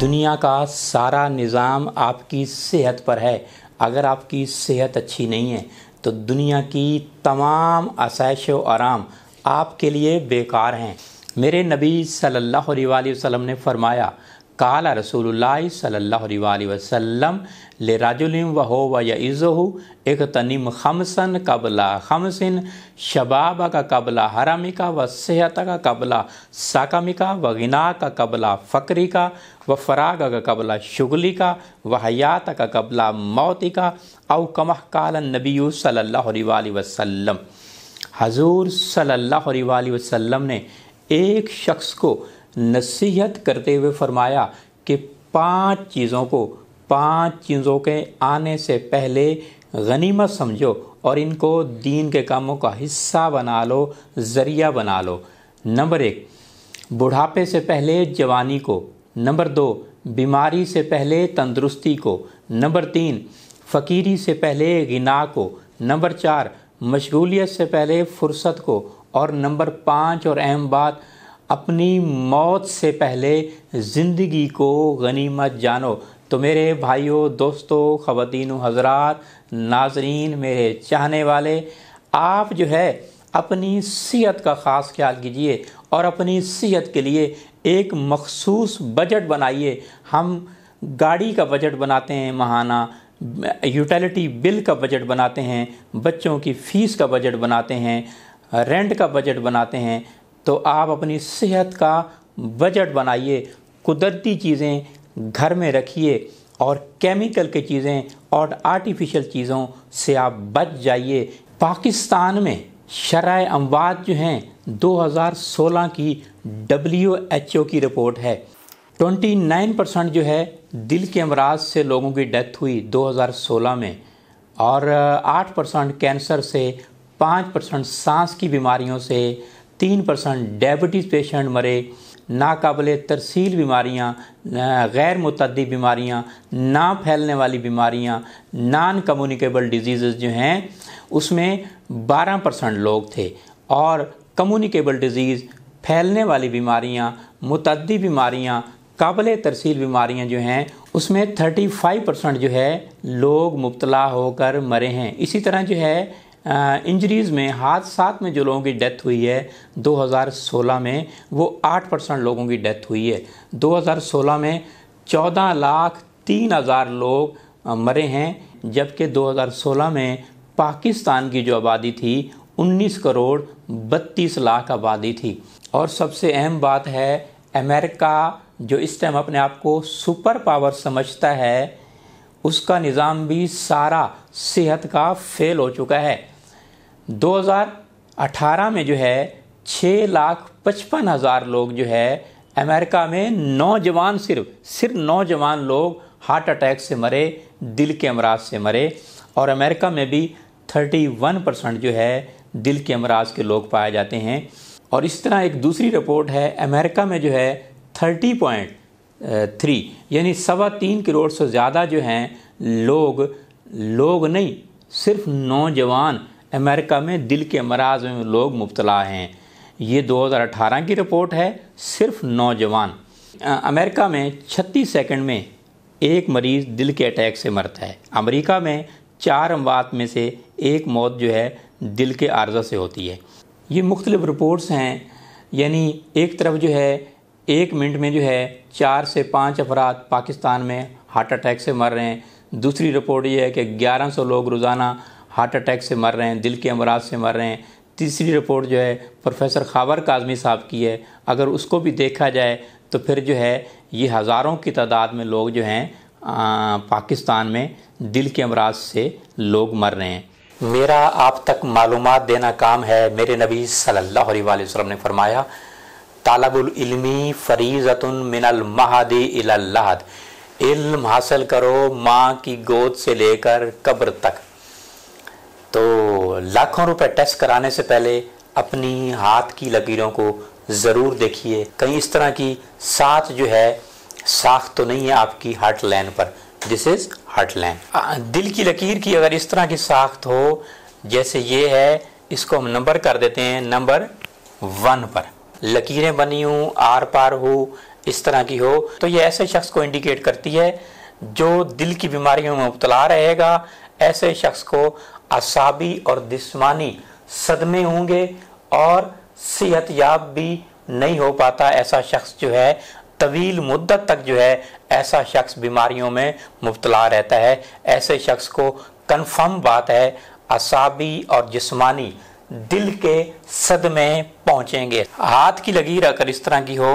दुनिया का सारा निज़ाम आपकी सेहत पर है अगर आपकी सेहत अच्छी नहीं है तो दुनिया की तमाम आसाइश आराम आपके लिए बेकार हैं मेरे नबी सल्लल्लाहु अलैहि वसल्लम ने फरमाया काला रसूलुल्लाह सल्लल्लाहु अलैहि वसल्लम ले राजुलिम व हो व यज़हु एक तनिम खमसन कबला खमसिन शबाब का कबला हरामिका व सेहत का कबला साकमिका व गिना का कबला फ़करी का व फराग का कबला शुगली का व हयात का कबला मौती का अव कमह काल नबी सल्लल्लाहु अलैहि वसल्लम हजूर सल्लल्लाहु अलैहि वसल्लम ने एक शख्स को नसीहत करते हुए फरमाया कि पांच चीज़ों को पांच चीज़ों के आने से पहले गनीमत समझो और इनको दीन के कामों का हिस्सा बना लो ज़रिया बना लो नंबर एक बुढ़ापे से पहले जवानी को नंबर दो बीमारी से पहले तंदुरुस्ती को नंबर तीन फ़कीरी से पहले गिना को नंबर चार मशगूलियत से पहले फुर्सत को और नंबर पाँच और अहम बात अपनी मौत से पहले ज़िंदगी को गनीमत जानो तो मेरे भाइयों दोस्तों ख़वान हजरात नाजरीन मेरे चाहने वाले आप जो है अपनी सेहत का ख़ास ख्याल कीजिए और अपनी सेहत के लिए एक मखसूस बजट बनाइए हम गाड़ी का बजट बनाते हैं महाना यूटिलिटी बिल का बजट बनाते हैं बच्चों की फ़ीस का बजट बनाते हैं रेंट का बजट बनाते हैं तो आप अपनी सेहत का बजट बनाइए कुदरती चीज़ें घर में रखिए और केमिकल के चीज़ें और आर्टिफिशियल चीज़ों से आप बच जाइए पाकिस्तान में शराय अमवात जो हैं 2016 की डब्ल्यू एच ओ की रिपोर्ट है 29 परसेंट जो है दिल के अमराज से लोगों की डेथ हुई 2016 में और 8 परसेंट कैंसर से 5 परसेंट सांस की बीमारियों से तीन परसेंट डायबिटीज़ पेशेंट मरे नाकबल तरसील बीमारियाँ गैर मुतदी बीमारियाँ ना फैलने वाली बीमारियाँ नान कम्युनिकेबल डिजीज़ जो हैं उसमें बारह परसेंट लोग थे और कम्युनिकेबल डिजीज़ फैलने वाली बीमारियाँ मतदी बीमारियाँ काबले तरसील बीमारियाँ जो हैं उसमें 35 परसेंट जो है लोग मुबतला होकर मरे हैं इसी तरह जो है इंजरीज़ में साथ में जो लोगों की डेथ हुई है 2016 में वो 8 परसेंट लोगों की डेथ हुई है 2016 में चौदह लाख तीन हज़ार लोग मरे हैं जबकि 2016 में पाकिस्तान की जो आबादी थी 19 करोड़ 32 लाख आबादी थी और सबसे अहम बात है अमेरिका जो इस टाइम अपने आप को सुपर पावर समझता है उसका निज़ाम भी सारा सेहत का फेल हो चुका है 2018 में जो है छः लाख पचपन हज़ार लोग जो है अमेरिका में नौजवान सिर्फ सिर्फ नौजवान लोग हार्ट अटैक से मरे दिल के अमराज से मरे और अमेरिका में भी 31 परसेंट जो है दिल के अमराज के लोग पाए जाते हैं और इस तरह एक दूसरी रिपोर्ट है अमेरिका में जो है 30 पॉइंट थ्री यानी सवा तीन करोड़ से ज़्यादा जो हैं लोग लोग नहीं सिर्फ नौजवान अमेरिका में दिल के मराज में लोग मुबतला हैं ये 2018 की रिपोर्ट है सिर्फ नौजवान अमेरिका में 36 सेकंड में एक मरीज़ दिल के अटैक से मरता है अमेरिका में चार अमवात में से एक मौत जो है दिल के आर्जा से होती है ये मुख्तलिफ रिपोर्ट्स हैं यानी एक तरफ जो है एक मिनट में जो है चार से पाँच अफराद पाकिस्तान में हार्ट अटैक से मर रहे हैं दूसरी रिपोर्ट ये है कि 1100 लोग रोज़ाना हार्ट अटैक से मर रहे हैं दिल के अमराज से मर रहे हैं तीसरी रिपोर्ट जो है प्रोफेसर खावर काजमी साहब की है अगर उसको भी देखा जाए तो फिर जो है ये हज़ारों की तादाद में लोग जो हैं पाकिस्तान में दिल के अमराज से लोग मर रहे हैं मेरा आप तक मालूम देना काम है मेरे नबी सल्लल्लाहु अलैहि वसल्लम ने फरमाया तालबुलमी फरीजत मिनल महदी इलहद इल्म हासिल करो माँ की गोद से लेकर कब्र तक तो लाखों रुपए टेस्ट कराने से पहले अपनी हाथ की लकीरों को ज़रूर देखिए कहीं इस तरह की साथ जो है साख तो नहीं है आपकी हार्ट लाइन पर दिस इज़ हार्ट लाइन दिल की लकीर की अगर इस तरह की साख्त हो जैसे ये है इसको हम नंबर कर देते हैं नंबर वन पर लकीरें बनी हूँ आर पार हो इस तरह की हो तो ये ऐसे शख्स को इंडिकेट करती है जो दिल की बीमारियों में मुबतला रहेगा ऐसे शख्स को असाबी और जिसमानी सदमे होंगे और सेहत याब भी नहीं हो पाता ऐसा शख्स जो है तवील मुद्दत तक जो है ऐसा शख्स बीमारियों में मुबतला रहता है ऐसे शख्स को कन्फर्म बात है असाबी और जिसमानी दिल के सदमे पहुँचेंगे हाथ की लगीर अगर इस तरह की हो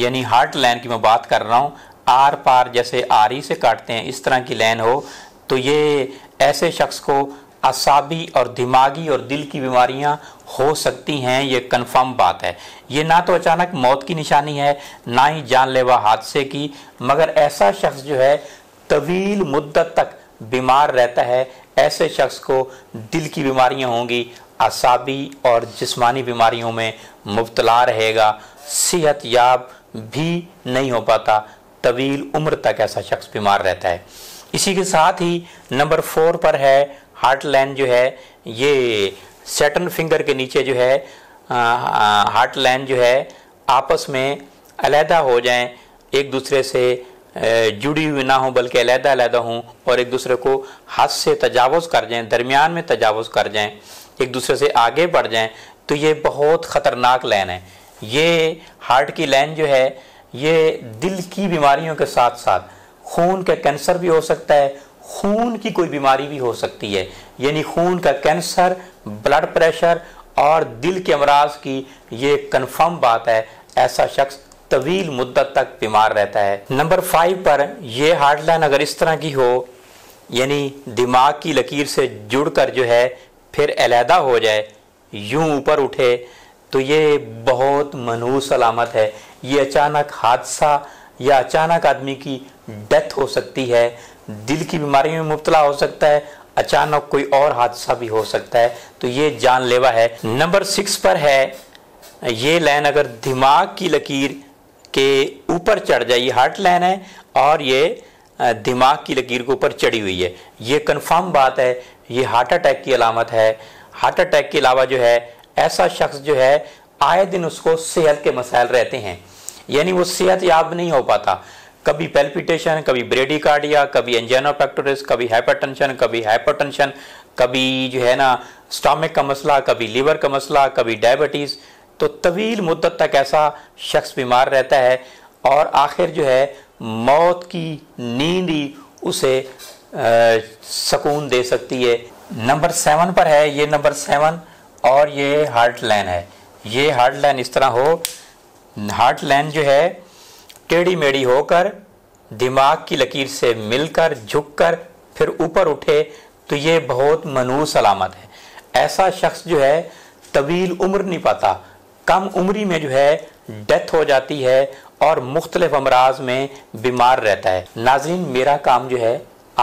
यानी हार्ट लाइन की मैं बात कर रहा हूँ आर पार जैसे आरी से काटते हैं इस तरह की लाइन हो तो ये ऐसे शख्स को असाबी और दिमागी और दिल की बीमारियां हो सकती हैं ये कन्फर्म बात है ये ना तो अचानक मौत की निशानी है ना ही जानलेवा हादसे की मगर ऐसा शख्स जो है तवील मुद्दत तक बीमार रहता है ऐसे शख्स को दिल की बीमारियां होंगी असाबी और जिस्मानी बीमारियों में मुबतला रहेगा सेहत याब भी नहीं हो पाता तवील उम्र तक ऐसा शख्स बीमार रहता है इसी के साथ ही नंबर फोर पर है हार्ट लाइन जो है ये सेटन फिंगर के नीचे जो है हार्ट लाइन जो है आपस में अलहदा हो जाएं एक दूसरे से जुड़ी हुई ना हो बल्कि अलहदा अलहदा हों और एक दूसरे को हाथ से तजावज़ कर जाएं दरमियान में तजावज़ कर जाएं एक दूसरे से आगे बढ़ जाएं तो ये बहुत ख़तरनाक लाइन है ये हार्ट की लाइन जो है ये दिल की बीमारियों के साथ साथ खून के कैंसर भी हो सकता है खून की कोई बीमारी भी हो सकती है यानी खून का कैंसर ब्लड प्रेशर और दिल के अमराज की ये कन्फर्म बात है ऐसा शख्स तवील मुद्दत तक बीमार रहता है नंबर फाइव पर यह हार्डलाइन अगर इस तरह की हो यानी दिमाग की लकीर से जुड़कर जो है फिर अलहदा हो जाए यूं ऊपर उठे तो ये बहुत मनहूस सलामत है ये अचानक हादसा या अचानक आदमी की डेथ हो सकती है दिल की बीमारी में मुबतला हो सकता है अचानक कोई और हादसा भी हो सकता है तो ये जानलेवा है नंबर सिक्स पर है ये लाइन अगर दिमाग की लकीर के ऊपर चढ़ जाए ये हार्ट लाइन है और ये दिमाग की लकीर के ऊपर चढ़ी हुई है ये कन्फर्म बात है ये हार्ट अटैक की अलामत है हार्ट अटैक के अलावा जो है ऐसा शख्स जो है आए दिन उसको सेहत के मसाइल रहते हैं यानी वो सेहत याब नहीं हो पाता कभी पेल्पिटेशन कभी ब्रेडिकार्डिया कभी एंजेनोपैक्टोरिस कभी हाइपरटेंशन कभी हाइपरटेंशन कभी जो है ना स्टॉमिक का मसला कभी लीवर का मसला कभी डायबिटीज़ तो तवील मुद्दत तक ऐसा शख्स बीमार रहता है और आखिर जो है मौत की नींद ही उसे सुकून सकून दे सकती है नंबर सेवन पर है ये नंबर सेवन और ये हार्ट लाइन है ये हार्ट लाइन इस तरह हो हार्ट लाइन जो है टेढ़ी मेढ़ी होकर दिमाग की लकीर से मिलकर झुककर फिर ऊपर उठे तो ये बहुत मनूस सलामत है ऐसा शख्स जो है तवील उम्र नहीं पाता कम उम्री में जो है डेथ हो जाती है और मुख्तलिफ अमराज में बीमार रहता है नाजिन मेरा काम जो है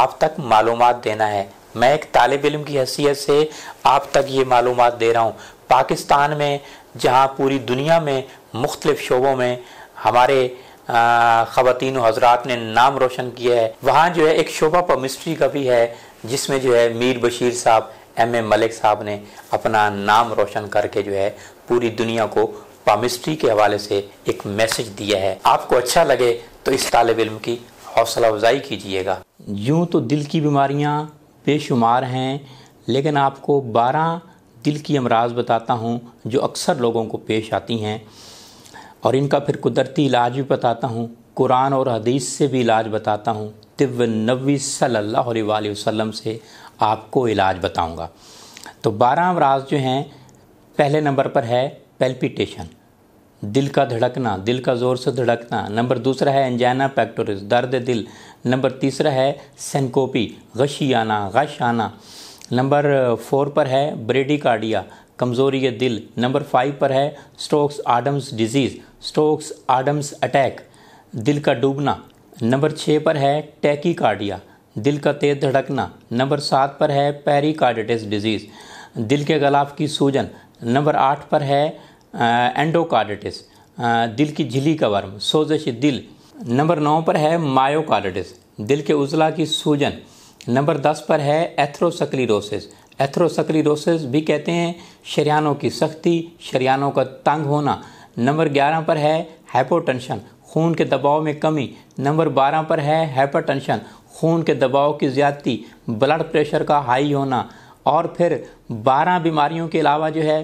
आप तक मालूम देना है मैं एक तालब इलम की हैसियत से आप तक ये मालूम दे रहा हूँ पाकिस्तान में जहाँ पूरी दुनिया में मुख्तलिफ शोबों में हमारे खातिन हजरात ने नाम रोशन किया है वहाँ जो है एक शोभा मिस्ट्री का भी है जिसमें जो है मीर बशीर साहब एम ए मलिक साहब ने अपना नाम रोशन करके जो है पूरी दुनिया को पामिस्ट्री के हवाले से एक मैसेज दिया है आपको अच्छा लगे तो इस तालब इम की हौसला अफजाई कीजिएगा यूँ तो दिल की बीमारियाँ बेशुमार हैं लेकिन आपको बारह दिल की अमराज बताता हूँ जो अक्सर लोगों को पेश आती हैं और इनका फिर कुदरती इलाज भी बताता हूँ कुरान और हदीस से भी इलाज बताता हूँ तिब्ब नबी अलैहि वसम से आपको इलाज बताऊँगा तो बारह अमराज जो हैं पहले नंबर पर है पेल्पिटेशन दिल का धड़कना दिल का ज़ोर से धड़कना नंबर दूसरा है एंजाना पैक्टोरिस दर्द दिल नंबर तीसरा है सेंकोपी गशी आना गश आना नंबर फोर पर है ब्रेडिकार्डिया कमज़ोरी दिल नंबर फाइव पर है strokes Adams disease Stokes Adams attack दिल का डूबना नंबर छः पर है टैकीकार्डिया दिल का तेज धड़कना नंबर सात पर है पेरिकार्डिटिस डिजीज़ दिल के गलाफ की सूजन नंबर आठ पर है एंडोकार्डिटिस दिल की झिली का वर्म सोजश दिल नंबर नौ पर है मायोकार्डिटिस दिल के उजला की सूजन नंबर दस पर है एथ्रोसक्लीरोसिस एथ्रोसक्लीरोसिस भी कहते हैं शरियानों की सख्ती शरियानों का तंग होना नंबर ग्यारह पर है हाइपोटेंशन खून के दबाव में कमी नंबर बारह पर है हाइपरटेंशन खून के दबाव की ज़्यादती ब्लड प्रेशर का हाई होना और फिर बारह बीमारियों के अलावा जो है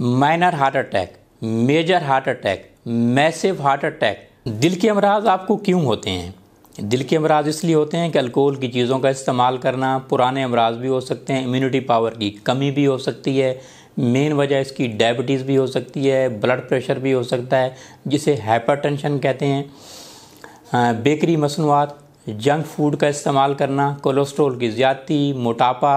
minor heart attack major heart attack massive heart attack दिल के अमराज आपको क्यों होते हैं दिल के अमराज इसलिए होते हैं कि अल्कोहल की चीज़ों का इस्तेमाल करना पुराने अमराज भी हो सकते हैं इम्यूनिटी पावर की कमी भी हो सकती है मेन वजह इसकी डायबिटीज़ भी हो सकती है ब्लड प्रेशर भी हो सकता है जिसे हाइपरटेंशन कहते हैं बेकरी मसनवात जंक फूड का इस्तेमाल करना कोलेस्ट्रोल की ज़्यादती मोटापा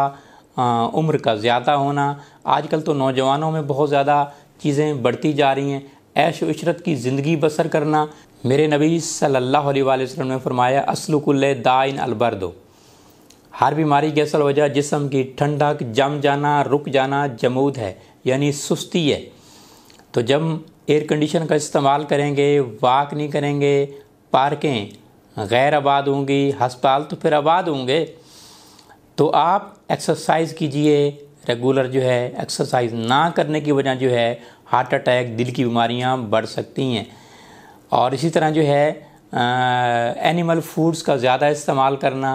हाँ, उम्र का ज़्यादा होना आजकल तो नौजवानों में बहुत ज़्यादा चीज़ें बढ़ती जा रही हैं ऐश इशरत की ज़िंदगी बसर करना मेरे नबी सल्लल्लाहु अलैहि वसल्लम ने फरमाया असलकुल्ल दाइन अलबर्दो हर बीमारी की असल वजह जिसम की ठंडक जम जाना रुक जाना जमूद है यानी सुस्ती है तो जब एयर कंडीशन का इस्तेमाल करेंगे वाक नहीं करेंगे पार्कें गैर आबाद होंगी हस्पताल तो फिर आबाद होंगे तो आप एक्सरसाइज कीजिए रेगुलर जो है एक्सरसाइज ना करने की वजह जो है हार्ट अटैक दिल की बीमारियां बढ़ सकती हैं और इसी तरह जो है आ, एनिमल फूड्स का ज़्यादा इस्तेमाल करना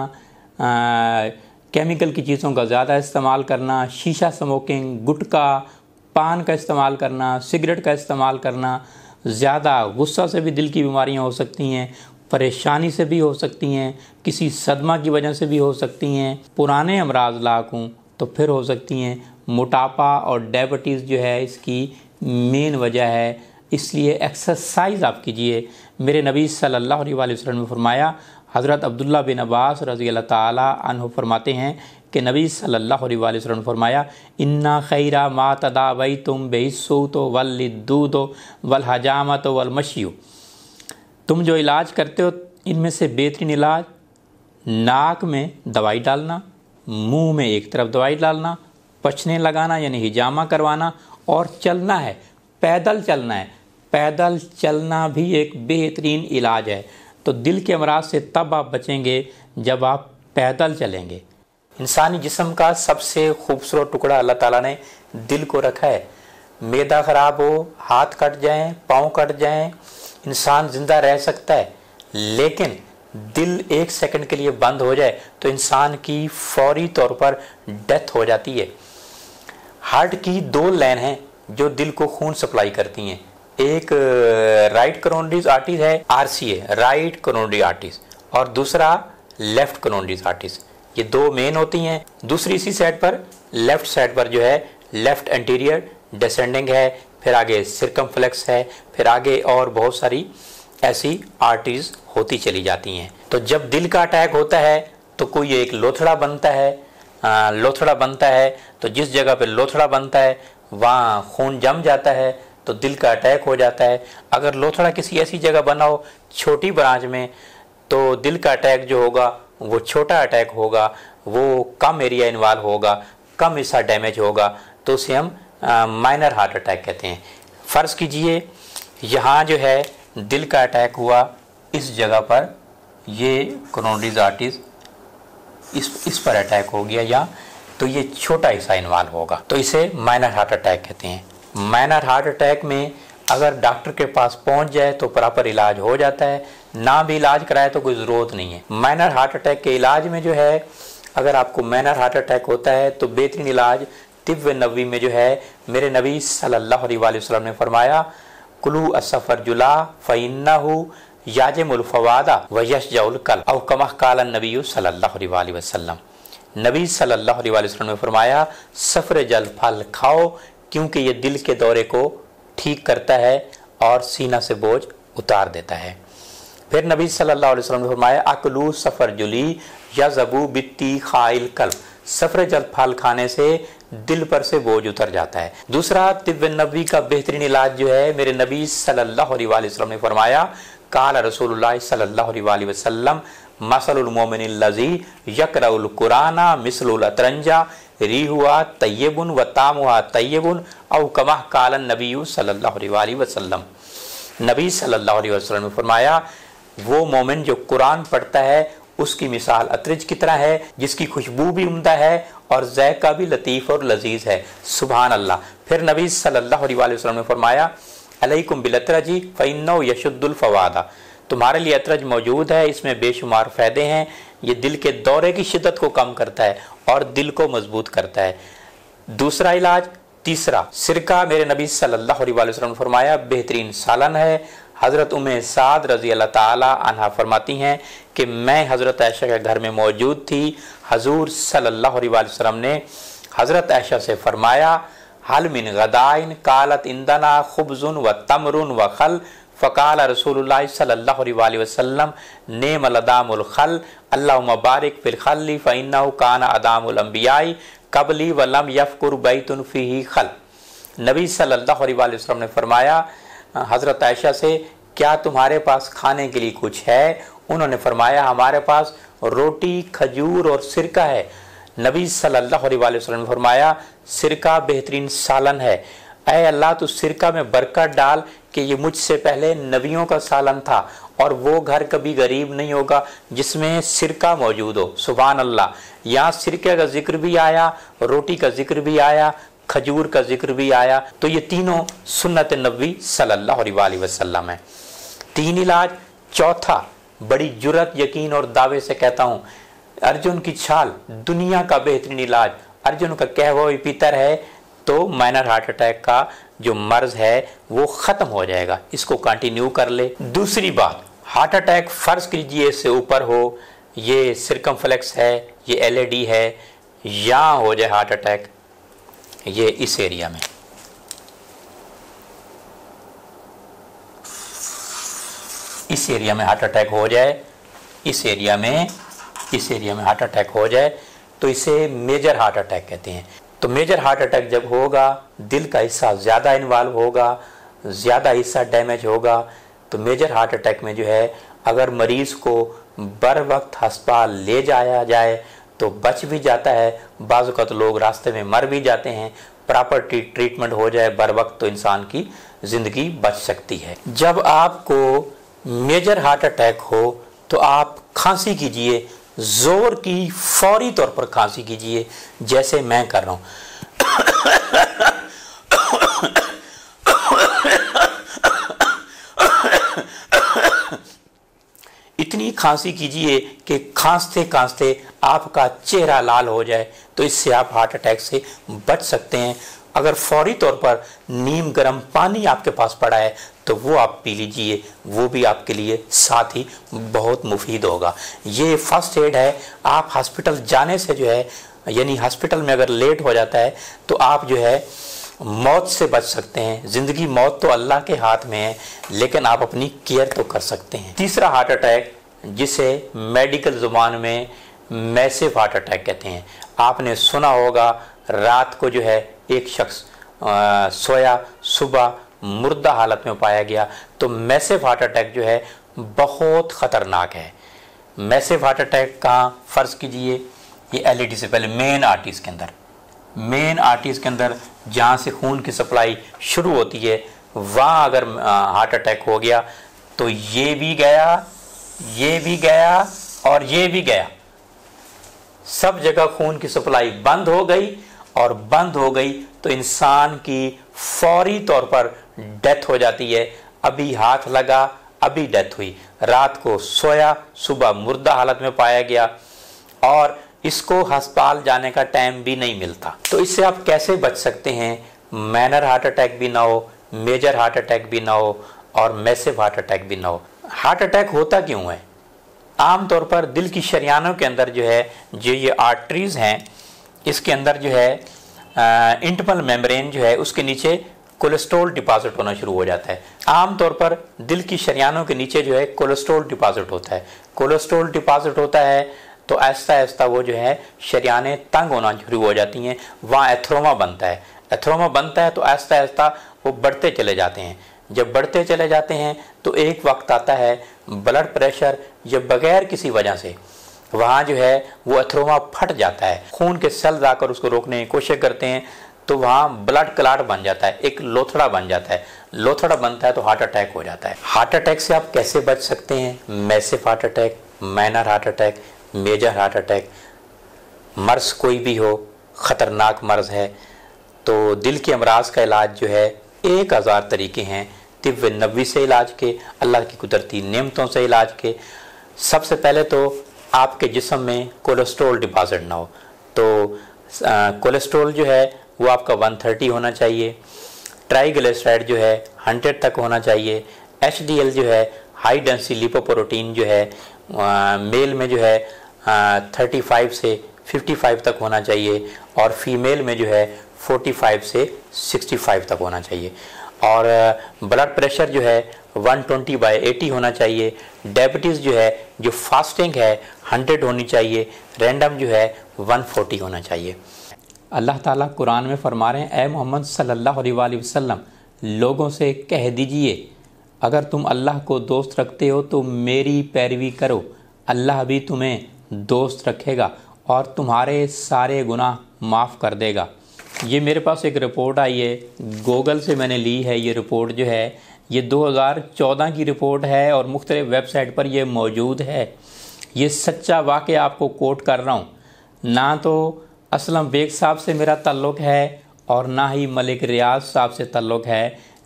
केमिकल की चीज़ों का ज़्यादा इस्तेमाल करना शीशा स्मोकिंग गुटका पान का इस्तेमाल करना सिगरेट का इस्तेमाल करना ज़्यादा गुस्सा से भी दिल की बीमारियां हो सकती हैं परेशानी से भी हो सकती हैं किसी सदमा की वजह से भी हो सकती हैं पुराने अमराज लाखों हों तो फिर हो सकती हैं मोटापा और डायबिटीज़ जो है इसकी मेन वजह है इसलिए एक्सरसाइज आप कीजिए मेरे नबी सल्लल्लाहु अलैहि वसल्लम ने फरमाया हज़रत अब्दुल्ला बिन अब्बास रज़ी अल्लाह फरमाते हैं कि नबी सल्लल्लाहु अलैहि वसल्लम ने फरमाया इन्ना खैरा मा तदावई तुम बेसू तो वल दूदो वल तुम जो इलाज करते हो इनमें से बेहतरीन इलाज नाक में दवाई डालना मुंह में एक तरफ दवाई डालना पछने लगाना यानी हिजामा करवाना और चलना है पैदल चलना है पैदल चलना भी एक बेहतरीन इलाज है तो दिल के अमराज से तब आप बचेंगे जब आप पैदल चलेंगे इंसानी जिसम का सबसे खूबसूरत टुकड़ा अल्लाह ताला ने दिल को रखा है मैदा ख़राब हो हाथ कट जाए पाँव कट जाए इंसान ज़िंदा रह सकता है लेकिन दिल एक सेकंड के लिए बंद हो जाए तो इंसान की फौरी तौर पर डेथ हो जाती है हार्ट की दो लाइन हैं जो दिल को खून सप्लाई करती हैं एक राइट क्रोनडीज आर्टिस्ट है आरसीए राइट क्रोनडी आर्टिस्ट और दूसरा लेफ्ट क्रोनडीज आर्टिस्ट ये दो मेन होती हैं दूसरी इसी साइड पर लेफ्ट साइड पर जो है लेफ्ट एंटीरियर डिसेंडिंग है फिर आगे फ्लेक्स है फिर आगे और बहुत सारी ऐसी आर्टिस होती चली जाती हैं तो जब दिल का अटैक होता है तो कोई एक लोथड़ा बनता है लोथड़ा बनता है तो जिस जगह पे लोथड़ा बनता है वहाँ खून जम जाता है तो दिल का अटैक हो जाता है अगर लोथड़ा किसी ऐसी जगह बना हो छोटी ब्रांच में तो दिल का अटैक जो होगा वो छोटा अटैक होगा वो कम एरिया इन्वॉल्व होगा कम हिस्सा डैमेज होगा तो उसे हम माइनर हार्ट अटैक कहते हैं फ़र्ज़ कीजिए यहाँ जो है दिल का अटैक हुआ इस जगह पर ये क्रोनरीज आर्टिस इस इस पर अटैक हो गया या तो ये छोटा हिस्सा इन्वॉल्व होगा तो इसे माइनर हार्ट अटैक कहते हैं माइनर हार्ट अटैक में अगर डॉक्टर के पास पहुंच जाए तो प्रॉपर इलाज हो जाता है ना भी इलाज कराए तो कोई ज़रूरत नहीं है माइनर हार्ट अटैक के इलाज में जो है अगर आपको माइनर हार्ट अटैक होता है तो बेहतरीन इलाज तिब्ब नबी में जो है मेरे नबी सल्लल्लाहु अलैहि वसल्लम ने फरमाया कुलू असफ़र जुला फ़ैन्ना याजमुलफवादा व यशजाउलकल और कमा काल नबी सल्ला वसलम नबी सल्लल्लाहु अलैहि वसल्लम ने फरमाया सफ़र जल फल खाओ क्योंकि ये दिल के दौरे को ठीक करता है और सीना से बोझ उतार देता है फिर नबी सल्लल्लाहु अलैहि वसल्लम ने फरमाया अकलू सफ़र जुली या जबू बित्ती खाइल कल सफ़र जल फल खाने से दिल पर से बोझ उतर जाता है दूसरा तिब नबी का बेहतरीन इलाज जो है मेरे नबी सल्लल्लाहु अलैहि वसल्लम ने फरमाया काल रसूल सल्लल्लाहु अलैहि वसल्लम मसलमोमिन लजी यकरउल कुराना मिसलुल अतरंजा री हुआ तय्यबुन व ताम हुआ तय्यबुन अवकमा कालन नबी सल्ला वसलम नबी सल्ला ने फरमाया वो मोमिन जो कुरान पढ़ता है उसकी मिसाल अतरज की तरह है जिसकी खुशबू भी उमदा है और जयका भी लतीफ़ और लजीज है सुबहान अल्लाह फिर नबी सल्लल्लाहु अलैहि वसल्लम ने फरमाया अलैकुम बिलतरजी फ़ैन यशुद्दुल फवादा तुम्हारे लिए अतरज मौजूद है इसमें बेशुमार फ़ायदे हैं ये दिल के दौरे की शिद्दत को कम करता है और दिल को मजबूत करता है दूसरा इलाज तीसरा सिरका मेरे नबी सल्लल्लाहु अलैहि वसल्लम ने फरमाया बेहतरीन सालन है हज़रत उम साद रजी अल्लाह तहा फरमाती हैं कि मैं हज़रत आयशा के घर में मौजूद थी हजूर अलैहि वसल्लम ने हज़रत आयशा से फरमाया हल मिन गदाइन कालत इंदना खुबजुन व तमरुन व खल फ़काल रसूल सल्ला नेम अदामखल अल्लाह मबारक फ़िलखल फ़ैन कान अदामबियाई कबली वलम यफ़ुर बैतनफ़ी खल नबी सल्ला वसलम ने फरमाया हज़रत आयशा से क्या तुम्हारे पास खाने के लिए कुछ है उन्होंने फरमाया हमारे पास रोटी खजूर और सिरका है नबी सल्लल्लाहु अलैहि वसल्लम ने फरमाया सिरका बेहतरीन सालन है अः अल्लाह तो सिरका में बरकत डाल कि ये मुझसे पहले नबियों का सालन था और वो घर कभी गरीब नहीं होगा जिसमें सिरका मौजूद हो सुबह अल्लाह यहाँ सिरके का जिक्र भी आया रोटी का जिक्र भी आया खजूर का जिक्र भी आया तो ये तीनों सुन्नत नबी सल्ला वसलम है तीन इलाज चौथा बड़ी जुरत यकीन और दावे से कहता हूँ अर्जुन की छाल दुनिया का बेहतरीन इलाज अर्जुन का कहवा पितर है तो माइनर हार्ट अटैक का जो मर्ज है वो ख़त्म हो जाएगा इसको कंटिन्यू कर ले दूसरी बात हार्ट अटैक फ़र्ज कीजिए इससे ऊपर हो ये फ्लेक्स है ये एल है या हो जाए हार्ट अटैक ये इस एरिया में इस एरिया में हार्ट अटैक हो जाए इस एरिया में इस एरिया में हार्ट अटैक हो जाए तो इसे मेजर हार्ट अटैक कहते हैं तो मेजर हार्ट अटैक जब होगा दिल का हिस्सा ज़्यादा इन्वॉल्व होगा ज़्यादा हिस्सा डैमेज होगा तो मेजर हार्ट अटैक में जो है अगर मरीज़ को बर वक्त हस्पाल ले जाया जाए तो बच भी जाता है बाज़ तो लोग रास्ते में मर भी जाते हैं प्रॉपर ट्रीटमेंट हो जाए बर वक्त तो इंसान की ज़िंदगी बच सकती है जब आपको मेजर हार्ट अटैक हो तो आप खांसी कीजिए ज़ोर की फौरी तौर पर खांसी कीजिए जैसे मैं कर रहा हूं इतनी खांसी कीजिए कि खांसते खांसते आपका चेहरा लाल हो जाए तो इससे आप हार्ट अटैक से बच सकते हैं अगर फौरी तौर पर नीम गर्म पानी आपके पास पड़ा है तो वो आप पी लीजिए वो भी आपके लिए साथ ही बहुत मुफीद होगा ये फर्स्ट एड है आप हॉस्पिटल जाने से जो है यानी हॉस्पिटल में अगर लेट हो जाता है तो आप जो है मौत से बच सकते हैं ज़िंदगी मौत तो अल्लाह के हाथ में है लेकिन आप अपनी केयर तो कर सकते हैं तीसरा हार्ट अटैक जिसे मेडिकल ज़ुबान में मैसेव हार्ट अटैक कहते हैं आपने सुना होगा रात को जो है एक शख्स सोया सुबह मुर्दा हालत में पाया गया तो मैसेफ हार्ट अटैक जो है बहुत ख़तरनाक है मैसेफ हार्ट अटैक का फ़र्ज़ कीजिए ये एलईडी e से पहले मेन आर्टिस के अंदर मेन आर्टिस के अंदर जहाँ से खून की सप्लाई शुरू होती है वहाँ अगर हार्ट अटैक हो गया तो ये भी गया ये भी गया और ये भी गया सब जगह खून की सप्लाई बंद हो गई और बंद हो गई तो इंसान की फौरी तौर पर डेथ हो जाती है अभी हाथ लगा अभी डेथ हुई रात को सोया सुबह मुर्दा हालत में पाया गया और इसको हस्पाल जाने का टाइम भी नहीं मिलता तो इससे आप कैसे बच सकते हैं मैनर हार्ट अटैक भी ना हो मेजर हार्ट अटैक भी ना हो और मैसेव हार्ट अटैक भी ना हो हार्ट अटैक होता क्यों है आमतौर पर दिल की शरियानों के अंदर जो है जो ये आर्टरीज हैं इसके अंदर जो है इंटमल मेम्ब्रेन जो है उसके नीचे कोलेस्ट्रोल डिपॉजिट होना शुरू हो जाता है आमतौर पर दिल की शरियानों के नीचे जो है कोलेस्ट्रोल डिपॉजिट होता है कोलेस्ट्रोल डिपॉजिट होता है तो आहिस्ता ऐसा वो जो है शरियाने तंग होना शुरू हो जाती हैं वहाँ एथ्रोमा बनता है एथ्रोमा बनता है तो आहिस्ता आहिस्ता वो बढ़ते चले जाते हैं जब बढ़ते चले जाते हैं तो एक वक्त आता है ब्लड प्रेशर जब बगैर किसी वजह से वहाँ जो है वो अथरोमा फट जाता है खून के सेल्स आकर उसको रोकने की कोशिश करते हैं तो वहाँ ब्लड क्लाट बन जाता है एक लोथड़ा बन जाता है लोथड़ा बनता है तो हार्ट अटैक हो जाता है हार्ट अटैक से आप कैसे बच सकते हैं massive heart attack minor heart attack major heart attack मर्ज कोई भी हो ख़तरनाक मर्ज है तो दिल के अमराज का इलाज जो है एक हज़ार तरीके हैं तिब्ब नबी से इलाज के अल्लाह की कुदरती नियमतों से इलाज के सबसे पहले तो आपके जिसम में कोलेस्ट्रोल डिपॉजिट ना हो तो कोलेस्ट्रोल जो है वो आपका 130 होना चाहिए ट्राइग्लिसराइड जो है 100 तक होना चाहिए एच जो है हाई डेंसिटी लिपोप्रोटीन जो है आ, मेल में जो है आ, 35 से 55 तक होना चाहिए और फीमेल में जो है 45 से 65 तक होना चाहिए और ब्लड प्रेशर जो है 120 बाई एटी होना चाहिए डायबिटीज़ जो है जो फास्टिंग है 100 होनी चाहिए रैंडम जो है 140 होना चाहिए अल्लाह ताला कुरान में फरमा रहे हैं ए मोहम्मद सल्लल्लाहु अलैहि वसल्लम लोगों से कह दीजिए अगर तुम अल्लाह को दोस्त रखते हो तो मेरी पैरवी करो अल्लाह भी तुम्हें दोस्त रखेगा और तुम्हारे सारे गुनाह माफ़ कर देगा ये मेरे पास एक रिपोर्ट आई है गूगल से मैंने ली है ये रिपोर्ट जो है ये 2014 की रिपोर्ट है और मुख्तलि वेबसाइट पर यह मौजूद है ये सच्चा वाक्य आपको कोट कर रहा हूँ ना तो असलम बेग साहब से मेरा तल्लुक़ है और ना ही मलिक रियाज साहब से तल्लुक़ है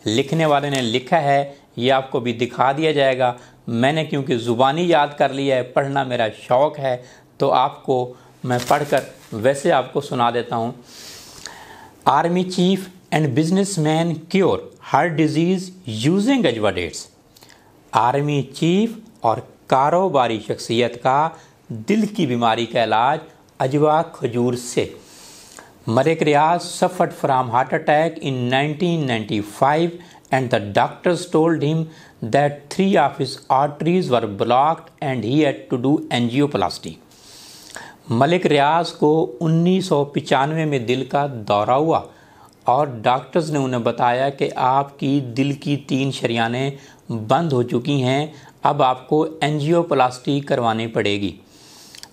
लिखने वाले ने लिखा है ये आपको भी दिखा दिया जाएगा मैंने क्योंकि ज़ुबानी याद कर लिया है पढ़ना मेरा शौक़ है तो आपको मैं पढ़कर वैसे आपको सुना देता हूँ army chief and businessman cure heart disease using dates army chief और कारोबारी शख्सियत का दिल की बीमारी का इलाज अजवा खजूर से Malik Riaz suffered from heart attack in 1995 and the doctors told him that three of his arteries were blocked and he had to do angio Malik Riaz को उन्नीस में दिल का दौरा हुआ और डॉक्टर्स ने उन्हें बताया कि आपकी दिल की तीन शरियाने बंद हो चुकी हैं अब आपको एनजियोप्लास्टी करवानी पड़ेगी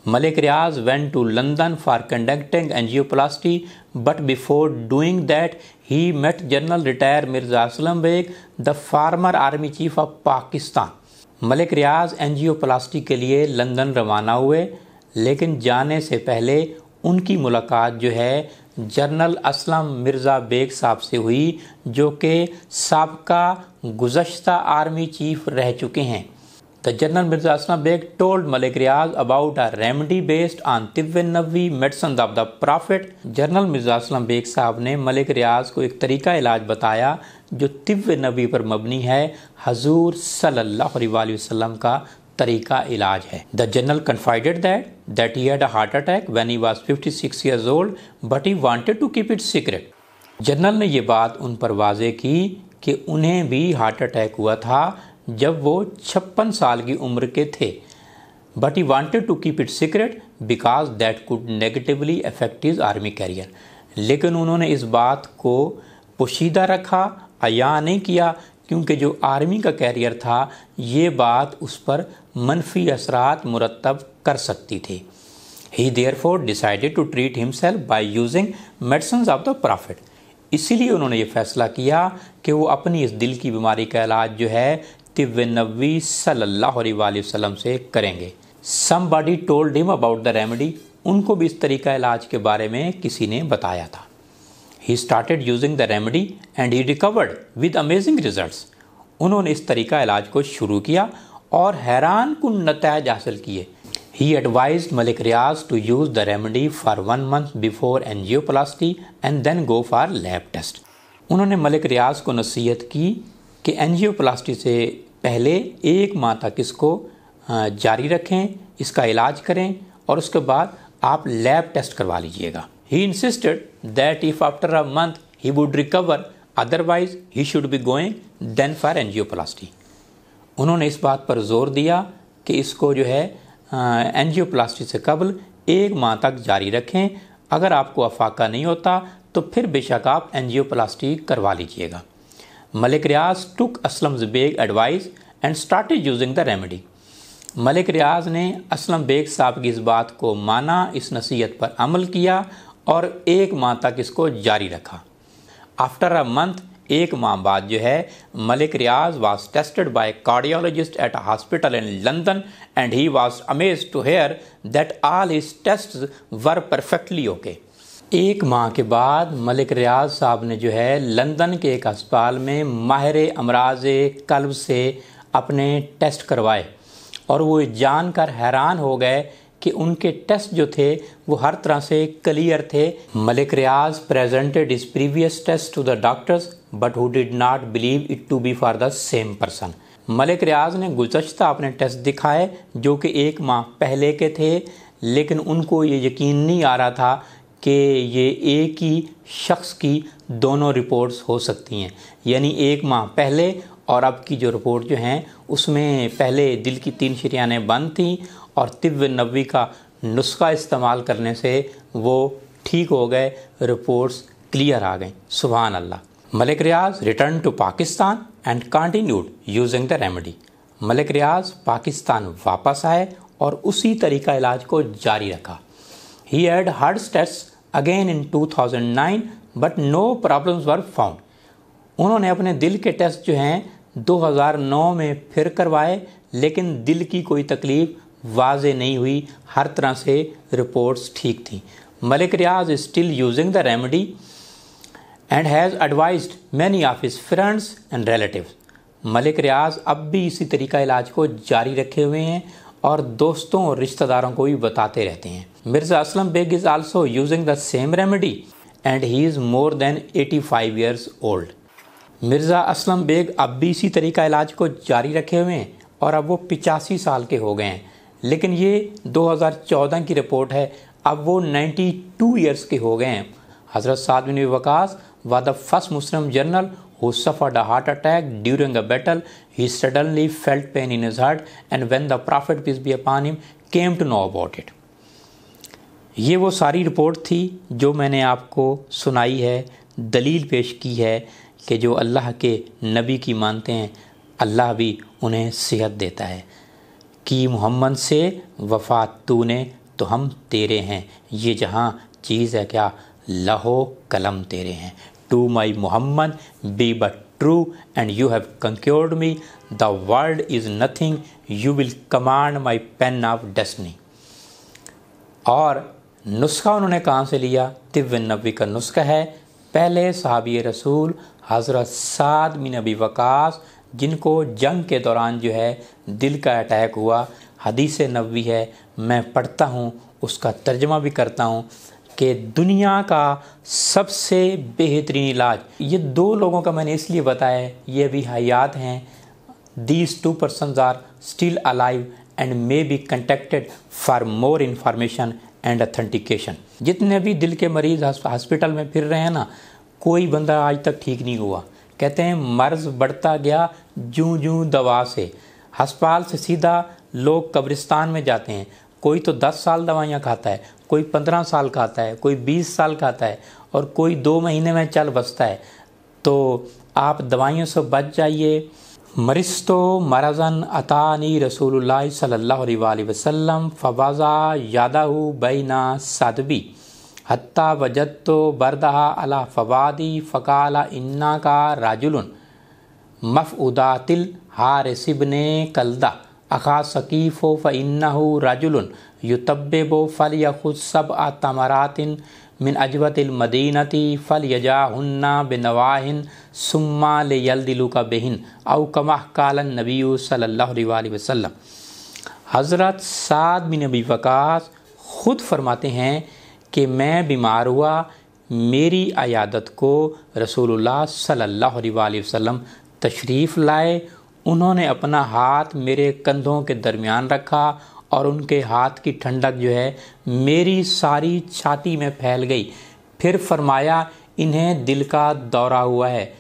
Malik Riaz went to London for conducting angioplasty but before doing that he met general retire Mirza Aslam Beg the former army chief of Pakistan Malik Riaz angioplasty के लिए लंदन रवाना हुए लेकिन जाने से पहले उनकी मुलाकात जो है जनरल असलम मिर्ज़ा बेग साहब से हुई जो कि सबका गुजशत आर्मी चीफ रह चुके हैं the general Mirza Aslam Beg told Malik Riaz about a remedy based on Tibb Nabi medicine of the prophet general Mirza Aslam Beg sahab ने मलिक रियाज को एक तरीका इलाज बताया जो तिब नबी पर मबनी है हजूर सल्लल्लाहु अलैहि वसल्लम का तरीका इलाज है the general confided that that he had a heart attack when he was 56 years old but he wanted to keep it secret general ने यह बात उन पर वाजे की कि उन्हें भी हार्ट अटैक हुआ था जब वो छप्पन साल की उम्र के थे but he wanted to keep it secret because that could negatively affect his army career लेकिन उन्होंने इस बात को पोशीदा रखा अया नहीं किया क्योंकि जो आर्मी का कैरियर था ये बात उस पर मनफी असरा मुरतब कर सकती थी he therefore decided to treat himself by using medicine of the prophet इसीलिए उन्होंने ये फैसला किया कि वो अपनी इस दिल की बीमारी का इलाज जो है तिब्ब नबी सल्लल्लाहु अलैहि से करेंगे somebody told him about the remedy उनको भी इस तरीका इलाज के बारे में किसी ने बताया था he started using the remedy and he recovered with amazing result उन्होंने इस तरीका इलाज को शुरू किया और हैरान कन नतज हासिल किए he advise Malik Riaz to use the remedy for one month before angioplasty and then go for lab test उन्होंने मलिक रियाज को नसीहत की कि एनजियोप्लास्टी से पहले एक माह तक इसको जारी रखें इसका इलाज करें और उसके बाद आप लैब टेस्ट करवा लीजिएगा he insisted that if after a month he would recover otherwise he should be going then for angioplasty उन्होंने इस बात पर जोर दिया कि इसको जो है एनजियोप्लास्टी से कबल एक माह तक जारी रखें अगर आपको अफाका नहीं होता तो फिर बेशक आप एनजियोप्लास्टी करवा लीजिएगा Malik Riaz took Aslam's Beg advice and start using the remedy Malik Riaz ने असलम बेग साहब की इस बात को माना इस नसीहत पर अमल किया और एक माह तक इसको जारी रखा आफ्टर अ मंथ एक माह बाद जो है Malik Riaz was tested by cardiologist at a hospital in London and he was amaze to hear that all his test were perfectly okay एक माह के बाद मलिक रियाज साहब ने जो है लंदन के एक अस्पताल में माहिर अमराज कल्ब से अपने टेस्ट करवाए और वो जानकर हैरान हो गए कि उनके टेस्ट जो थे वो हर तरह से क्लियर थे Malik Riaz presented his previous test to the doctors but who did not believe it to be for the same person Malik Riaz ने गुजशत अपने टेस्ट दिखाए जो कि एक माह पहले के थे लेकिन उनको ये यकीन नहीं आ रहा था कि ये एक ही शख्स की दोनों रिपोर्ट्स हो सकती हैं यानी एक माह पहले और अब की जो रिपोर्ट जो हैं उसमें पहले दिल की तीन शरियाँ बंद थीं और तिब्ब नबी का नुस्खा इस्तेमाल करने से वो ठीक हो गए रिपोर्ट्स क्लियर आ गए सुबहान अल्लाह Malik Riaz returned to Pakistan and continued using the remedy. Malik रियाज पाकिस्तान वापस आए और उसी तरीका इलाज को जारी रखा he had heart test again in 2009 but no problems were found उन्होंने अपने दिल के टेस्ट जो हैं 2009 में फिर करवाए लेकिन दिल की कोई तकलीफ वाज नहीं हुई हर तरह से रिपोर्ट्स ठीक थी Malik Riaz still using the remedy and has advise many of his friends and relative Malik Riaz अब भी इसी तरीका इलाज को जारी रखे हुए हैं और दोस्तों और रिश्तेदारों को भी बताते रहते हैं Mirza Aslam Beg is also using the same remedy and he is more than 85 five years old Mirza Aslam Beg अब भी इसी तरीका इलाज को जारी रखे हुए हैं और अब वो पिचासी साल के हो गए हैं लेकिन ये 2014 की रिपोर्ट है अब वो 92 ईयर्स के हो गए हैं हज़रत साद बिन Waqas was the first Muslim general who suffered a heart attack during a battle. He suddenly felt pain in his heart, and when the Prophet, peace be upon him, came to know about it. ये वो सारी report थी जो मैंने आपको सुनाई है दलील पेश की है कि जो अल्लाह के नबी की मानते हैं अल्लाह भी उन्हें सेहत देता है कि मोहम्मद से वफात तूने तो हम तेरे हैं ये जहाँ चीज़ है क्या लहो कलम तेरे हैं to my Muhammad be but true and you have conquered me the world is nothing you will command my pen of destiny और नुस्खा उन्होंने कहाँ से लिया तिव्य नबी का नुस्खा है पहले सहाबी रसूल हज़रत साद मिन अबी वकास जिनको जंग के दौरान जो है दिल का अटैक हुआ हदीस नबी है मैं पढ़ता हूँ उसका तर्जमा भी करता हूँ कि दुनिया का सबसे बेहतरीन इलाज ये दो लोगों का मैंने इसलिए बताया है ये अभी हयात हाँ हैं these two person are still alive and may be contacted for more information and authentication जितने भी दिल के मरीज हॉस्पिटल में फिर रहे हैं ना कोई बंदा आज तक ठीक नहीं हुआ कहते हैं मर्ज बढ़ता गया जूं जूं दवा से हस्पाल से सीधा लोग कब्रिस्तान में जाते हैं कोई तो 10 साल दवाइयाँ खाता है कोई पंद्रह साल का आता है कोई बीस साल का आता है और कोई दो महीने में चल बसता है तो आप दवाइयों से बच जाइए मरिस्तो मरजन अतानी रसूलुल्लाह सल्लल्लाहु अलैहि वसल्लम फवाजा यादाहू बैना सादबी हत्ता वजत्तो बरदहा अला फवादी फ़काला इन्ना का राजुलन उदातिल हार ने कलदा अखा सकीफ़ो फ़इन्ना इन्ना राजुलन वो फल यखुद सब आतमरातिन मिन अजवतमदीनती फ़ल यजाहन्ना बिनवाहिन सुम्मा लेल दिलुका बेहिन औ कमह कालन नबी सल्ला वसलम हज़रत साद बिन नबी वक़ास ख़ुद फरमाते हैं कि मैं बीमार हुआ मेरी अयादत को रसूलुल्लाह सल्लल्लाहु अलैहि वसल्लम तशरीफ़ लाए उन्होंने अपना हाथ मेरे कंधों के दरमियान रखा और उनके हाथ की ठंडक जो है मेरी सारी छाती में फैल गई फिर फरमाया इन्हें दिल का दौरा हुआ है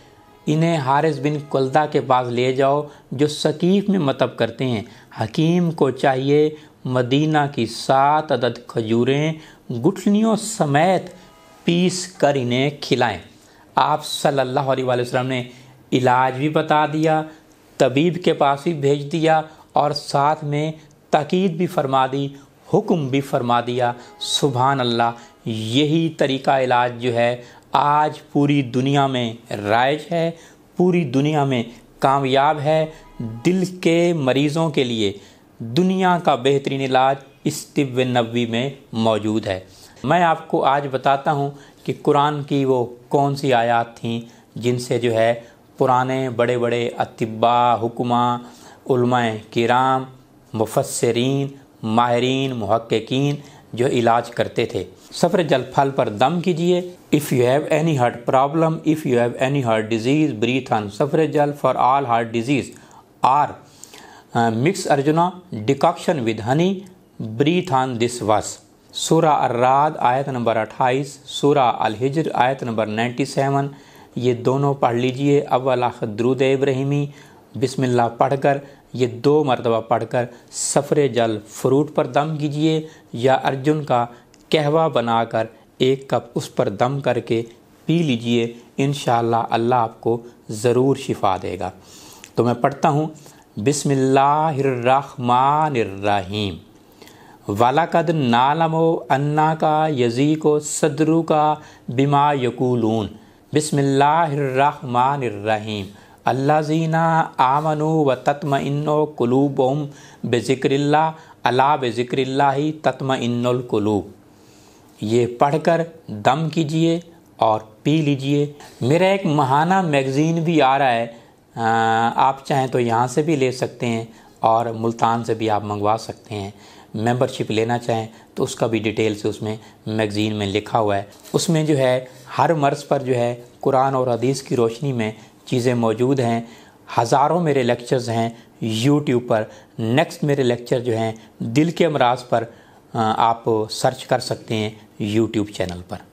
इन्हें हारिस बिन कुलदा के पास ले जाओ जो सकीफ़ में मतब करते हैं हकीम को चाहिए मदीना की सात अदद खजूरें गुठलियों समेत पीस कर इन्हें खिलाएं आप सल्लल्लाहु अलैहि वसल्लम ने इलाज भी बता दिया तबीब के पास भी भेज दिया और साथ में ताकीद भी फरमा दी हुक्म भी फरमा दिया सुबहान अल्लाह यही तरीका इलाज जो है आज पूरी दुनिया में राइज है पूरी दुनिया में कामयाब है दिल के मरीज़ों के लिए दुनिया का बेहतरीन इलाज इस तिब्ब नबी में मौजूद है मैं आपको आज बताता हूँ कि कुरान की वो कौन सी आयात थी जिनसे जो है पुराने बड़े बड़े अतबा उलमाए किराम मुफसरीन माहरीन महक्कीन जो इलाज करते थे सफ़र जलफल पर दम कीजिए if you have any heart problem if you have any heart disease breathe on safarjal for all heart disease or mix Arjuna decoction with honey breathe on this verse Surah अर्राद आयत नंबर अट्ठाईस सूरा अलहिजर आयत नंबर 97 ये दोनों पढ़ लीजिए अवल आखद द्रुद इब्राहिमी बिस्मिल्लाह पढ़कर ये दो मरतबा पढ़कर सफ़रे जल फ्रूट पर दम कीजिए या अर्जुन का कहवा बनाकर एक कप उस पर दम करके पी लीजिए इन अल्लाह आपको ज़रूर शिफा देगा तो मैं पढ़ता हूँ बिसमीम वालाकद नालमो अन्ना का यजी को सदरू का बिमा यकूलून बिसमीम अल्लाजीना आमनु व तत्म इन्नो कुलूबोम बेजिक्रिल्ला अला बेजिक्रिल्ला ही तत्म इन्नोल कुलूब ये पढ़कर दम कीजिए और पी लीजिए मेरा एक महाना मैगज़ीन भी आ रहा है आप चाहें तो यहाँ से भी ले सकते हैं और मुल्तान से भी आप मंगवा सकते हैं मेंबरशिप लेना चाहें तो उसका भी डिटेल से उसमें मैगज़ीन में लिखा हुआ है उसमें जो है हर मर्ज़ पर जो है कुरान और हदीस की रोशनी में चीज़ें मौजूद हैं हज़ारों मेरे लेक्चर्स हैं यूट्यूब पर नेक्स्ट मेरे लेक्चर जो हैं दिल के अमराज पर आप सर्च कर सकते हैं यूट्यूब चैनल पर